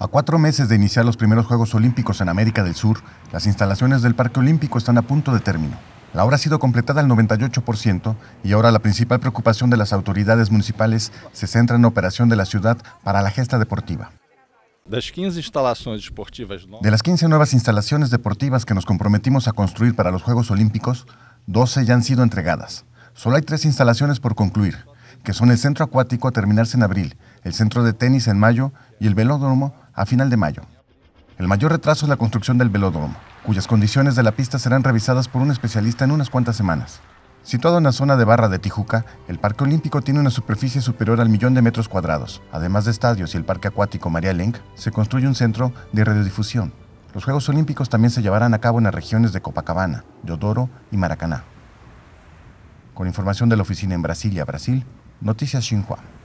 A cuatro meses de iniciar los primeros Juegos Olímpicos en América del Sur, las instalaciones del Parque Olímpico están a punto de término. La obra ha sido completada al 98% y ahora la principal preocupación de las autoridades municipales se centra en la operación de la ciudad para la gesta deportiva. De las 15 nuevas instalaciones deportivas que nos comprometimos a construir para los Juegos Olímpicos, 12 ya han sido entregadas. Solo hay tres instalaciones por concluir, que son el centro acuático a terminarse en abril, el centro de tenis en mayo y el velódromo a final de mayo. El mayor retraso es la construcción del velódromo, cuyas condiciones de la pista serán revisadas por un especialista en unas cuantas semanas. Situado en la zona de Barra de Tijuca, el Parque Olímpico tiene una superficie superior al millón de metros cuadrados. Además de estadios y el Parque Acuático María Lenk, se construye un centro de radiodifusión. Los Juegos Olímpicos también se llevarán a cabo en las regiones de Copacabana, Yodoro y Maracaná. Con información de la oficina en Brasilia, Brasil, Noticias Xinhua.